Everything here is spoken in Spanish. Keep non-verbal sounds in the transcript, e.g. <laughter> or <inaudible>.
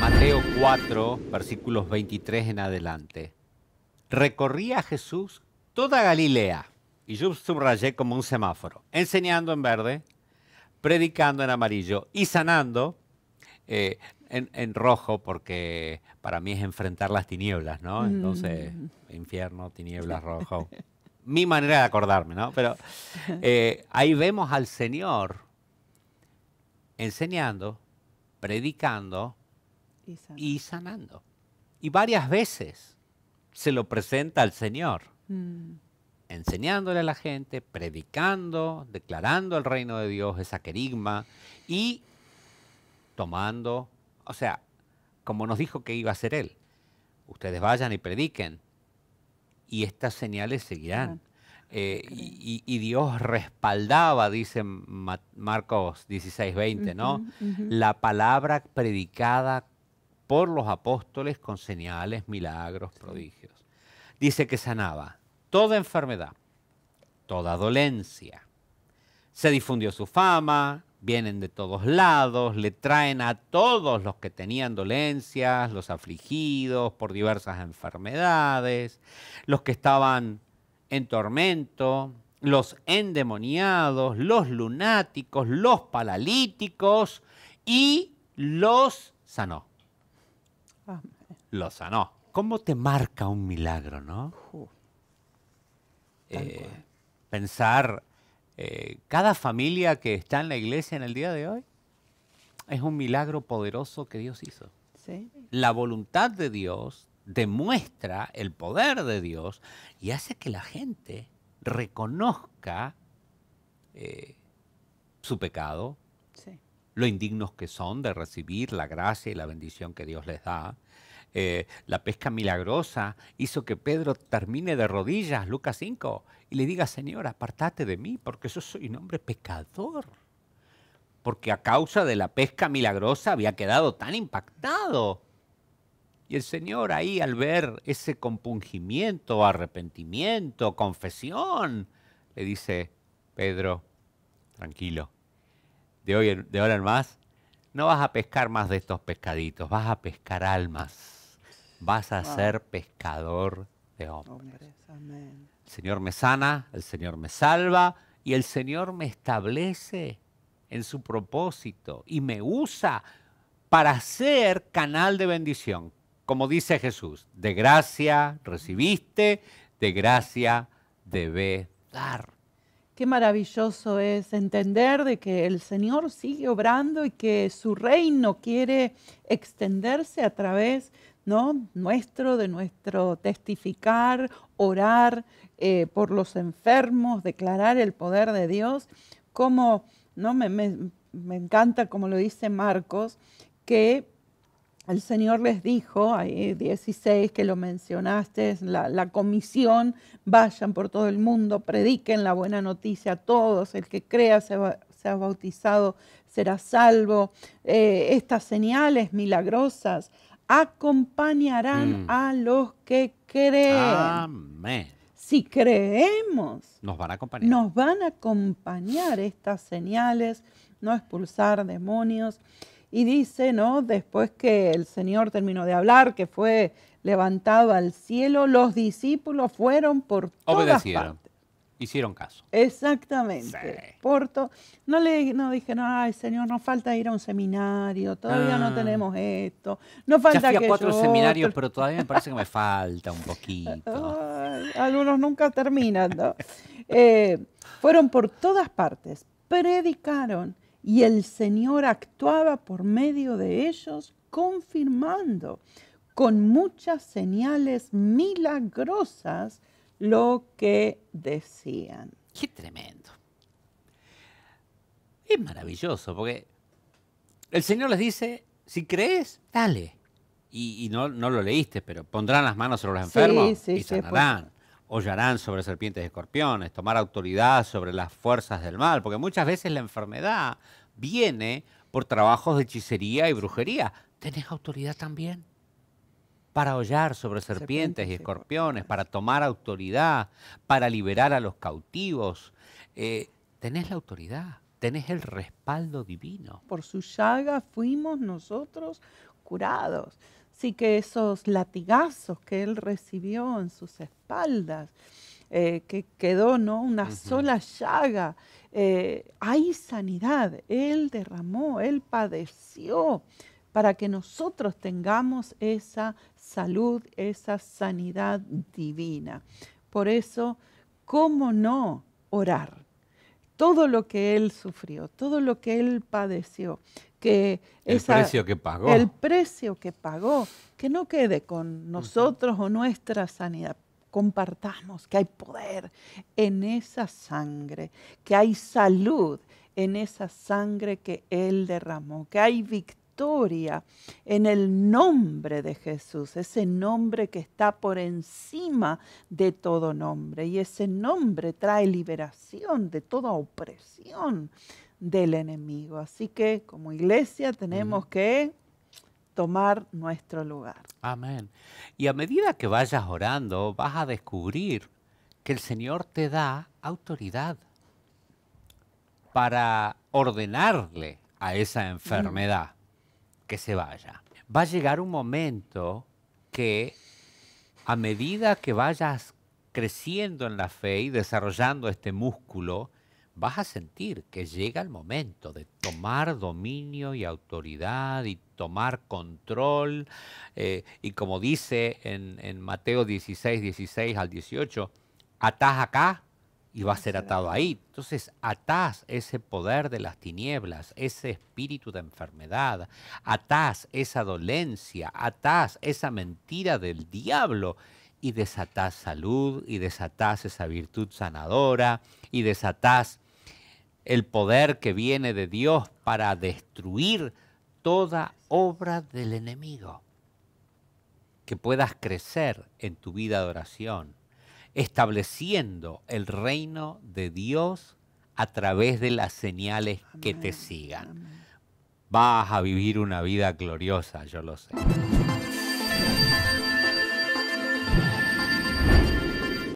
Mateo 4, versículos 23 en adelante. Recorría Jesús toda Galilea, y yo subrayé como un semáforo, enseñando en verde, predicando en amarillo y sanando eh, en, rojo, porque para mí es enfrentar las tinieblas, ¿no? Mm. Entonces, infierno, tinieblas, rojo. Mi manera de acordarme, ¿no? Pero eh, ahí vemos al Señor enseñando, predicando y sanando. y varias veces se lo presenta al Señor, mm. enseñándole a la gente, predicando, declarando el reino de Dios, esa querigma, y tomando, o sea, como nos dijo que iba a ser Él, ustedes vayan y prediquen, y estas señales seguirán. Eh, y, Dios respaldaba, dice Marcos 16, 20, ¿no? La palabra predicada por los apóstoles con señales, milagros, prodigios. Dice que sanaba toda enfermedad, toda dolencia. Se difundió su fama, vienen de todos lados, le traen a todos los que tenían dolencias, los afligidos por diversas enfermedades, los que estaban en tormento, los endemoniados, los lunáticos, los paralíticos y los sanó. Los sanó. ¿Cómo te marca un milagro, no? Eh, pensar, eh, cada familia que está en la iglesia en el día de hoy es un milagro poderoso que Dios hizo. La voluntad de Dios demuestra el poder de Dios y hace que la gente reconozca eh, su pecado, lo indignos que son de recibir la gracia y la bendición que Dios les da. Eh, la pesca milagrosa hizo que Pedro termine de rodillas, Lucas 5, y le diga, Señor, apartate de mí, porque yo soy un hombre pecador. Porque a causa de la pesca milagrosa había quedado tan impactado y el Señor ahí al ver ese compungimiento, arrepentimiento, confesión, le dice, Pedro, tranquilo, de, hoy en, de ahora en más no vas a pescar más de estos pescaditos, vas a pescar almas, vas a ser pescador de hombres. El Señor me sana, el Señor me salva y el Señor me establece en su propósito y me usa para ser canal de bendición como dice Jesús, de gracia recibiste, de gracia debes dar. Qué maravilloso es entender de que el Señor sigue obrando y que su reino quiere extenderse a través ¿no? nuestro, de nuestro testificar, orar eh, por los enfermos, declarar el poder de Dios, como ¿no? me, me encanta, como lo dice Marcos, que el Señor les dijo, ahí 16 que lo mencionaste, la, la, comisión, vayan por todo el mundo, prediquen la buena noticia a todos, el que crea sea bautizado será salvo. Eh, estas señales milagrosas acompañarán mm. a los que creen. Amén. Si creemos, nos van a acompañar. Nos van a acompañar estas señales, no expulsar demonios y dice, ¿no? Después que el Señor terminó de hablar, que fue levantado al cielo, los discípulos fueron por todas Obedecieron. Hicieron caso. Exactamente. Porto, no le no dijeron, ay Señor, nos falta ir a un seminario, todavía no ah. tenemos esto, Nos falta ya fui cuatro seminarios, pero todavía me parece que me falta un poquito. algunos nunca terminan, ¿no? <laughs> Eh, fueron por todas partes, predicaron, y el Señor actuaba por medio de ellos, confirmando con muchas señales milagrosas lo que decían. Qué tremendo. Es maravilloso, porque el Señor les dice, si crees, dale. Y, no, lo leíste, pero pondrán las manos sobre los enfermos y sanarán. Pues. hollarán sobre serpientes y escorpiones, tomar autoridad sobre las fuerzas del mal, porque muchas veces la enfermedad viene por trabajos de hechicería y brujería. Tenés autoridad también para hollar sobre serpientes, y escorpiones, para tomar autoridad, para liberar a los cautivos. Eh, tenés la autoridad, tenés el respaldo divino. Por su llaga fuimos nosotros curados. Así que esos latigazos que él recibió en sus espaldas, eh, que quedó, ¿no? Una sola llaga. Eh, hay sanidad. Él derramó, Él padeció para que nosotros tengamos esa salud, esa sanidad divina. Por eso, ¿cómo no orar? Todo lo que Él sufrió, todo lo que Él padeció, que el precio que pagó. El precio que pagó, que no quede con nosotros o nuestra sanidad, compartamos que hay poder en esa sangre, que hay salud en esa sangre que Él derramó, que hay victoria en el nombre de Jesús, ese nombre que está por encima de todo nombre. Y ese nombre trae liberación de toda opresión del enemigo. Así que como iglesia tenemos que tomar nuestro lugar. Amén. Y a medida que vayas orando, vas a descubrir que el Señor te da autoridad para ordenarle a esa enfermedad mm. que se vaya. Va a llegar un momento que a medida que vayas creciendo en la fe y desarrollando este músculo, vas a sentir que llega el momento de tomar dominio y autoridad y tomar control. Eh, y como dice en, en, Mateo 16, 16 al 18, atás acá y va a ser atado ahí. Entonces atás ese poder de las tinieblas, ese espíritu de enfermedad, atás esa dolencia, atás esa mentira del diablo y desatás salud, y desatás esa virtud sanadora, y desatás el poder que viene de Dios para destruir toda obra del enemigo. Que puedas crecer en tu vida de oración, estableciendo el reino de Dios a través de las señales que te sigan. Vas a vivir una vida gloriosa, yo lo sé.